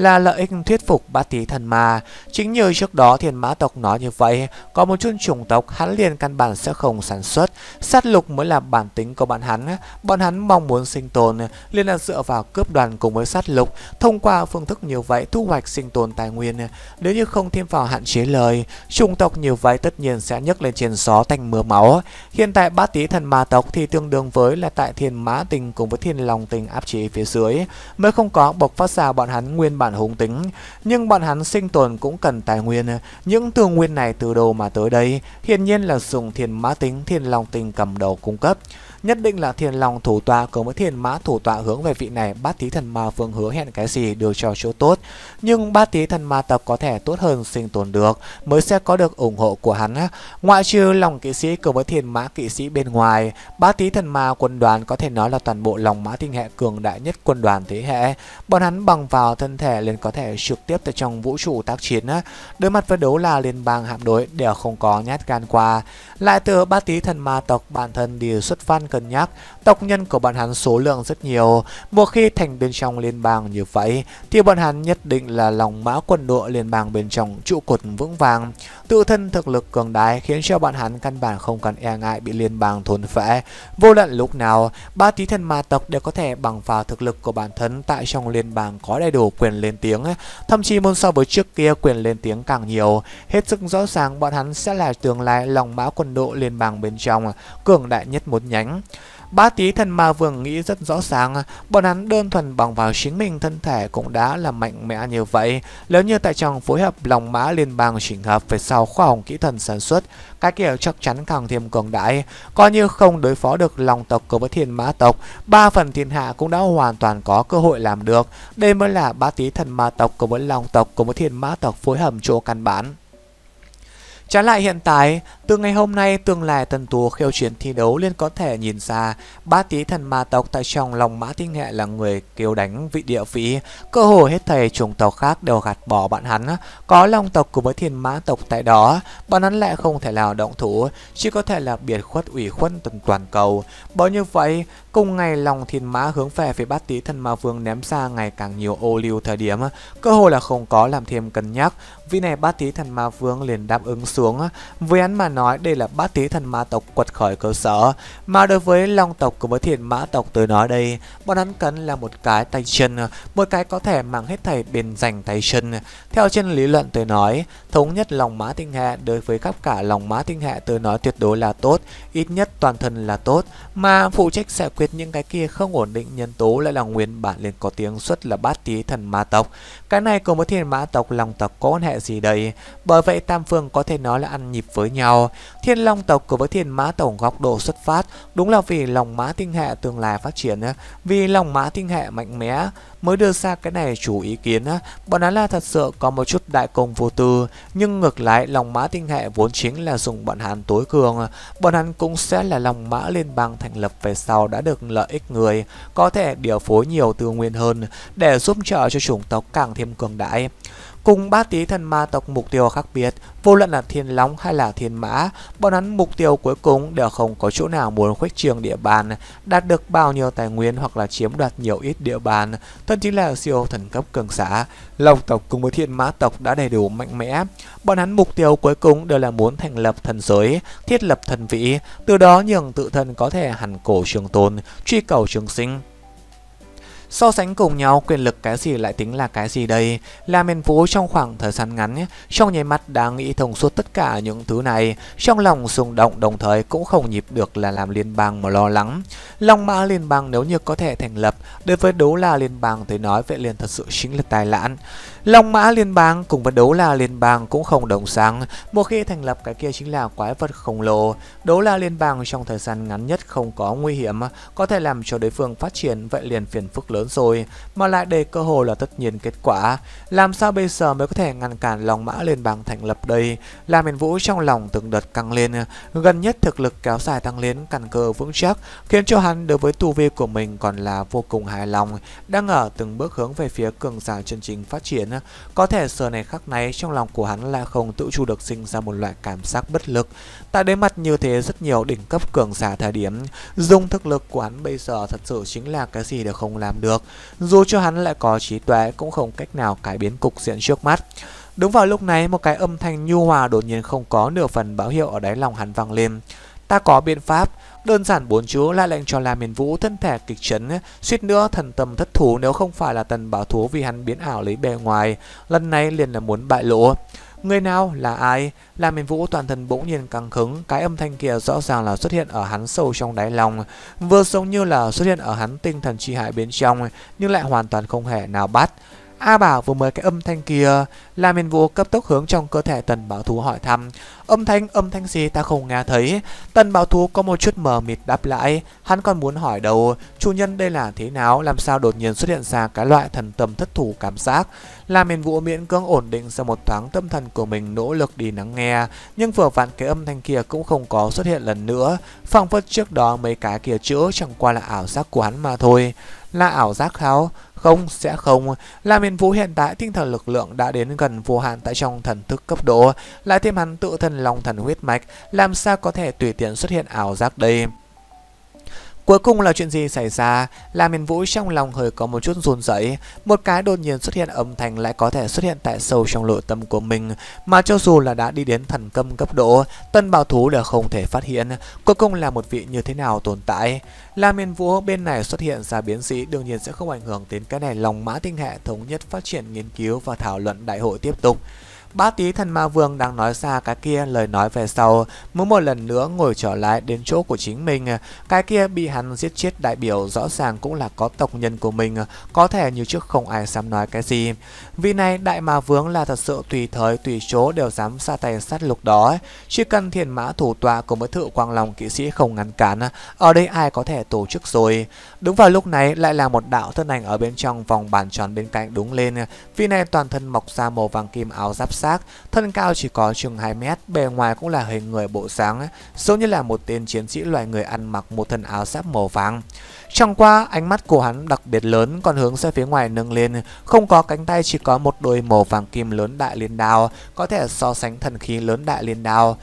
là lợi ích thuyết phục bát tí thần ma. Chính như trước đó thiên mã tộc nói như vậy, có một chút chủng tộc hắn liền căn bản sẽ không sản xuất. Sát lục mới là bản tính của bọn hắn. Bọn hắn mong muốn sinh tồn, liền là dựa vào cướp đoàn cùng với sát lục, thông qua phương thức như vậy thu hoạch sinh tồn tài nguyên. Nếu như không thêm vào hạn chế lời, chủng tộc như vậy tất nhiên sẽ nhấc lên trên gió thành mưa máu. Hiện tại bát tí thần ma tộc thì tương đương với là tại thiên mã tình cùng với thiên lòng tình áp chế phía dưới, mới không có bộc phát ra bọn hắn nguyên bản bạn hung tính, nhưng bọn hắn sinh tồn cũng cần tài nguyên. Những tường nguyên này từ đâu mà tới đây, hiển nhiên là dùng thiên mã tính, thiên long tinh cầm đầu cung cấp. Nhất định là thiên long thủ tọa cùng với thiên mã thủ tọa hướng về vị này bát thí thần ma phương hứa hẹn cái gì được cho chỗ tốt. Nhưng bát thí thần ma tập có thể tốt hơn sinh tồn được mới sẽ có được ủng hộ của hắn. Ngoại trừ lòng kỵ sĩ cùng với thiên mã kỵ sĩ bên ngoài, bát thí thần ma quân đoàn có thể nói là toàn bộ lòng mã tinh hệ cường đại nhất quân đoàn thế hệ. Bọn hắn bằng vào thân thể này Liên có thể trực tiếp từ trong vũ trụ tác chiến á. Đối mặt với đấu là Liên bang hạm đối đều không có nhát gan qua. Lại từ ba tí thần ma tộc bản thân đều xuất phát cân nhắc, tộc nhân của bọn hắn số lượng rất nhiều. Một khi thành bên trong Liên bang như vậy thì bọn hắn nhất định là lòng mã quân đội Liên bang bên trong trụ cột vững vàng. Tự thân thực lực cường đại khiến cho bọn hắn căn bản không cần e ngại bị Liên bang thôn phệ. Vô luận lúc nào, ba tí thần ma tộc đều có thể bằng vào thực lực của bản thân tại trong Liên bang có đầy đủ quyền lên tiếng. Thậm chí muốn so với trước kia quyền lên tiếng càng nhiều. Hết sức rõ ràng bọn hắn sẽ là tương lai lòng mã quân đội liên bang bên trong, cường đại nhất một nhánh. Bá tí thần ma vương nghĩ rất rõ ràng, bọn hắn đơn thuần bằng vào chính mình thân thể cũng đã là mạnh mẽ như vậy. Nếu như tại trong phối hợp lòng mã liên bang chỉnh hợp về sau khoa học kỹ thuật sản xuất, cái kiểu chắc chắn càng thêm cường đại. Coi như không đối phó được lòng tộc của với thiên mã tộc, ba phần thiên hạ cũng đã hoàn toàn có cơ hội làm được. Đây mới là bá tí thần ma tộc của với lòng tộc của với thiên mã tộc phối hợp chỗ căn bản. Trái lại hiện tại, từ ngày hôm nay, tương lai Tần Tú khiêu chiến thi đấu liên có thể nhìn ra, ba tí thần ma tộc tại trong lòng Mã Tinh Nghệ là người kêu đánh vị địa vị, cơ hội hết thầy chủng tộc khác đều gạt bỏ bạn hắn, có long tộc cùng với thiên mã tộc tại đó, bọn hắn lại không thể nào động thủ, chỉ có thể là biệt khuất ủy khuân tần toàn cầu. Bởi như vậy, cùng ngày lòng thiên mã hướng về phía bát tí thần ma vương ném ra ngày càng nhiều ô lưu thời điểm, cơ hội là không có làm thêm cân nhắc, vì này bát tí thần ma vương liền đáp ứng xuống, với hắn mà nói nói đây là bát tí thần ma tộc quật khỏi cơ sở, mà đối với long tộc cùng với thiền mã tộc tôi nói đây, bọn hắn cần là một cái tay chân, một cái có thể mang hết thảy bên dành tay chân. Theo trên lý luận tôi nói, thống nhất lòng mã tinh hệ đối với khắp cả lòng mã tinh hệ tôi nói tuyệt đối là tốt, ít nhất toàn thân là tốt, mà phụ trách giải quyết những cái kia không ổn định nhân tố lại là nguyên bản liền có tiếng xuất là bát tí thần ma tộc. Cái này cùng với thiên mã tộc lòng tộc có quan hệ gì đây? Bởi vậy tam phương có thể nói là ăn nhịp với nhau. Thiên Long tộc của với Thiên Mã tổng góc độ xuất phát đúng là vì lòng mã tinh hệ tương lai phát triển, vì lòng mã tinh hệ mạnh mẽ mới đưa ra cái này chủ ý kiến bọn hắn là thật sự có một chút đại công vô tư nhưng ngược lại lòng mã tinh hệ vốn chính là dùng bọn hắn tối cường bọn hắn cũng sẽ là lòng mã liên bang thành lập về sau đã được lợi ích người có thể điều phối nhiều tư nguyên hơn để giúp trợ cho chủng tộc càng thêm cường đại Cùng ba tí thần ma tộc mục tiêu khác biệt, vô luận là thiên long hay là thiên mã, bọn hắn mục tiêu cuối cùng đều không có chỗ nào muốn khuếch trường địa bàn, đạt được bao nhiêu tài nguyên hoặc là chiếm đoạt nhiều ít địa bàn, thân chính là siêu thần cấp cường xã. long tộc cùng với thiên mã tộc đã đầy đủ mạnh mẽ, bọn hắn mục tiêu cuối cùng đều là muốn thành lập thần giới, thiết lập thần vị, từ đó nhường tự thân có thể hẳn cổ trường tồn, truy cầu trường sinh. So sánh cùng nhau quyền lực cái gì lại tính là cái gì đây? Là miền Vũ trong khoảng thời gian ngắn, trong nháy mắt đã nghĩ thông suốt tất cả những thứ này, trong lòng xung động đồng thời cũng không nhịp được là làm liên bang mà lo lắng. Long mã liên bang nếu như có thể thành lập, đối với đấu la liên bang thì nói vậy liền thật sự chính là tài lãn. Long mã liên bang cùng với đấu la liên bang cũng không đồng sáng, một khi thành lập cái kia chính là quái vật khổng lồ. Đấu la liên bang trong thời gian ngắn nhất không có nguy hiểm, có thể làm cho đối phương phát triển vậy liền phiền phức lớn lớn rồi mà lại để cơ hội là tất nhiên kết quả. Làm sao bây giờ mới có thể ngăn cản lòng mã lên bang thành lập đây? Làm miền vũ trong lòng từng đợt căng lên, gần nhất thực lực kéo dài tăng lên căn cơ vững chắc, khiến cho hắn đối với tu vi của mình còn là vô cùng hài lòng, đang ở từng bước hướng về phía cường giả chân chính phát triển. Có thể giờ này khắc này trong lòng của hắn là không tự chủ được sinh ra một loại cảm giác bất lực. Tại đối mặt như thế rất nhiều đỉnh cấp cường giả thời điểm, dùng thực lực của hắn bây giờ thật sự chính là cái gì đều không làm được được. Dù cho hắn lại có trí tuệ cũng không cách nào cải biến cục diện trước mắt. Đúng vào lúc này, một cái âm thanh nhu hòa đột nhiên không có nửa phần báo hiệu ở đáy lòng hắn vang lên. Ta có biện pháp, đơn giản bốn chữ lại lệnh cho La Miền Vũ thân thể kịch chấn, suýt nữa thần tâm thất thủ nếu không phải là tần bảo thú vì hắn biến ảo lấy bề ngoài, lần này liền là muốn bại lộ. Người nào là ai? Làm Miền Vũ toàn thân bỗng nhiên căng cứng, cái âm thanh kia rõ ràng là xuất hiện ở hắn sâu trong đáy lòng, vừa giống như là xuất hiện ở hắn tinh thần chi hại bên trong, nhưng lại hoàn toàn không hề nào bắt. A Bảo vừa mới cái âm thanh kia, là Miền Vũ cấp tốc hướng trong cơ thể Tần Bảo Thú hỏi thăm. Âm thanh, âm thanh gì ta không nghe thấy. Tần Bảo Thú có một chút mờ mịt đáp lại, hắn còn muốn hỏi đầu, chủ nhân đây là thế nào, làm sao đột nhiên xuất hiện ra cái loại thần tâm thất thủ cảm giác. La Miền Vũ miễn cưỡng ổn định sau một thoáng tâm thần của mình nỗ lực đi lắng nghe, nhưng vừa vặn cái âm thanh kia cũng không có xuất hiện lần nữa, phảng phất trước đó mấy cái kia chữa chẳng qua là ảo giác của hắn mà thôi. Là ảo giác háo, không, sẽ không. La miền vũ hiện tại tinh thần lực lượng đã đến gần vô hạn tại trong thần thức cấp độ. Lại thêm hắn tự thân lòng thần huyết mạch, làm sao có thể tùy tiện xuất hiện ảo giác đây. Cuối cùng là chuyện gì xảy ra Làm miền vũ trong lòng hơi có một chút run rẩy Một cái đột nhiên xuất hiện âm thanh lại có thể xuất hiện tại sâu trong nội tâm của mình Mà cho dù là đã đi đến thần câm cấp độ Tân bảo thú đều không thể phát hiện Cuối cùng là một vị như thế nào tồn tại Làm miền vũ bên này xuất hiện ra biến sĩ Đương nhiên sẽ không ảnh hưởng đến cái này lòng mã tinh hệ thống nhất phát triển nghiên cứu và thảo luận đại hội tiếp tục Bá tí thần ma vương đang nói xa cái kia lời nói về sau, muốn một lần nữa ngồi trở lại đến chỗ của chính mình. Cái kia bị hắn giết chết đại biểu rõ ràng cũng là có tộc nhân của mình, có thể như trước không ai dám nói cái gì. Vì này đại ma vương là thật sự tùy thời tùy chỗ đều dám xa tay sát lục đó. Chỉ cần thiền mã thủ tọa của một thự quang lòng kỵ sĩ không ngăn cản, ở đây ai có thể tổ chức rồi. Đúng vào lúc này lại là một đạo thân ảnh ở bên trong vòng bàn tròn bên cạnh đúng lên. Vì này toàn thân mọc ra màu vàng kim áo giáp xác, thân cao chỉ có chừng 2 mét, bề ngoài cũng là hình người bộ dáng, giống như là một tên chiến sĩ loài người ăn mặc một thân áo giáp màu vàng. Trong qua, ánh mắt của hắn đặc biệt lớn còn hướng ra phía ngoài nâng lên, không có cánh tay chỉ có một đôi màu vàng kim lớn đại liên đao, có thể so sánh thần khí lớn đại liên đao.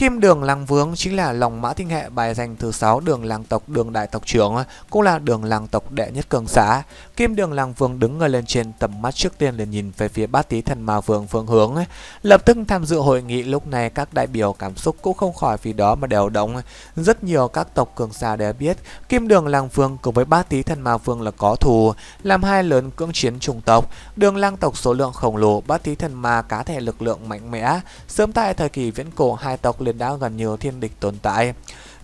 Kim đường làng vướng chính là lòng mã tinh hệ bài danh thứ 6 đường làng tộc đường đại tộc trưởng, cũng là đường làng tộc đệ nhất cường xã. Kim đường làng vương đứng người lên trên tầm mắt trước tiên liền nhìn về phía bát tí thần ma vương phương hướng. Lập tức tham dự hội nghị lúc này các đại biểu cảm xúc cũng không khỏi vì đó mà đều động. Rất nhiều các tộc cường xã đều biết Kim đường làng vương cùng với bát tí thần ma vương là có thù, làm hai lớn cưỡng chiến trùng tộc. Đường làng tộc số lượng khổng lồ, bát tí thần ma cá thể lực lượng mạnh mẽ. Sớm tại thời kỳ viễn cổ hai tộc liền liệt đã gần nhiều thiên địch tồn tại.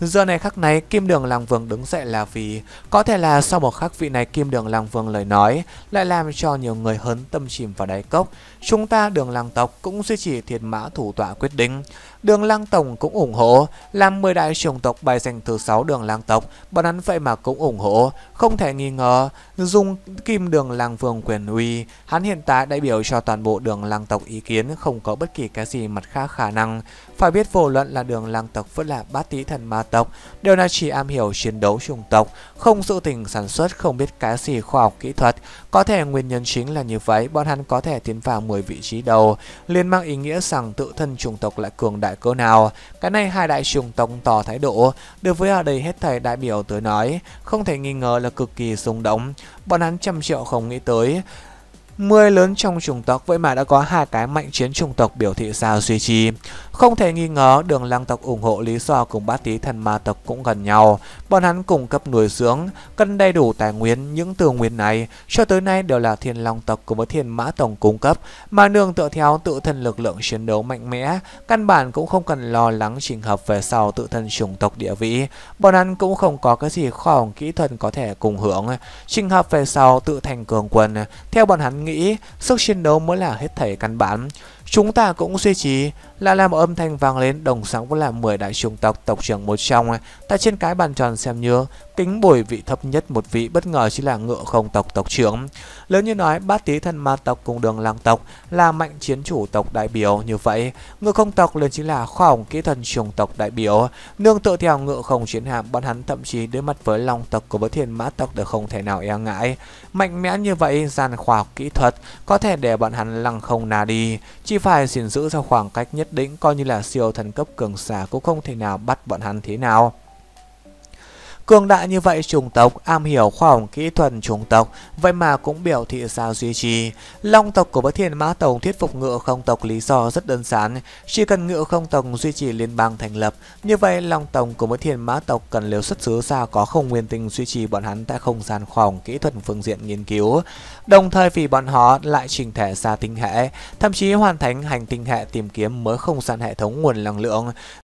Giờ này khắc này, Kim Đường Làng Vương đứng dậy là vì có thể là sau một khắc vị này Kim Đường Làng Vương lời nói lại làm cho nhiều người hấn tâm chìm vào đáy cốc, chúng ta đường lang tộc cũng duy trì thiệt mã thủ tọa quyết định. Đường lang tổng cũng ủng hộ, làm 10 đại trường tộc bài danh thứ 6 đường lang tộc, bọn hắn vậy mà cũng ủng hộ, không thể nghi ngờ, dùng kim đường lang vương quyền uy, hắn hiện tại đại biểu cho toàn bộ đường lang tộc ý kiến không có bất kỳ cái gì mặt khác khả năng. Phải biết vô luận là đường lang tộc vẫn là bát tí thần ma tộc, đều là chỉ am hiểu chiến đấu trùng tộc, không sự tình sản xuất, không biết cái gì khoa học kỹ thuật, có thể nguyên nhân chính là như vậy, bọn hắn có thể tiến vào 10 vị trí đầu, liên mang ý nghĩa rằng tự thân chủng tộc lại cường đại cỡ nào. Cái này hai đại chủng tộc tỏ thái độ, được với ở đây hết thầy đại biểu tới nói, không thể nghi ngờ là cực kỳ rung động. Bọn hắn trăm triệu không nghĩ tới, Mười lớn trong chủng tộc vậy mà đã có hai cái mạnh chiến chủng tộc biểu thị sao suy trì. Không thể nghi ngờ đường lăng tộc ủng hộ lý do cùng bát tí thần ma tộc cũng gần nhau. Bọn hắn cung cấp nuôi dưỡng, cân đầy đủ tài nguyên những tư nguyên này cho tới nay đều là thiên long tộc cùng với thiên mã tổng cung cấp mà nương tựa theo tự thân lực lượng chiến đấu mạnh mẽ, căn bản cũng không cần lo lắng trình hợp về sau tự thân chủng tộc địa vị. Bọn hắn cũng không có cái gì khoa học kỹ thuật có thể cùng hưởng. Trình hợp về sau tự thành cường quân, theo bọn hắn nghĩ sức chiến đấu mới là hết thảy căn bản Chúng ta cũng suy trí là làm âm thanh vang lên đồng sáng với là 10 đại trung tộc tộc trưởng một trong tại trên cái bàn tròn xem như kính bồi vị thấp nhất một vị bất ngờ chính là ngựa không tộc tộc trưởng lớn như nói bát tí thân ma tộc cùng đường lang tộc là mạnh chiến chủ tộc đại biểu như vậy ngựa không tộc lên chính là khoa học kỹ thần trung tộc đại biểu nương tựa theo ngựa không chiến hạm bọn hắn thậm chí đối mặt với long tộc của bất thiên mã tộc đều không thể nào e ngại mạnh mẽ như vậy gian khoa học kỹ thuật có thể để bọn hắn lăng không nà đi chỉ chỉ phải gìn giữ ra khoảng cách nhất định coi như là siêu thần cấp cường giả cũng không thể nào bắt bọn hắn thế nào. Cường đại như vậy chủng tộc am hiểu khoa học kỹ thuật chủng tộc, vậy mà cũng biểu thị sao duy trì. Long tộc của Bất Thiên Mã Tổng thuyết phục ngựa không tộc lý do rất đơn giản, chỉ cần ngựa không tộc duy trì liên bang thành lập, như vậy Long tộc của Bất Thiên Mã Tộc cần liều xuất xứ ra có không nguyên tinh duy trì bọn hắn tại không gian khoa học kỹ thuật phương diện nghiên cứu, đồng thời vì bọn họ lại trình thể ra tinh hệ, thậm chí hoàn thành hành tinh hệ tìm kiếm mới không gian hệ thống nguồn năng lượng,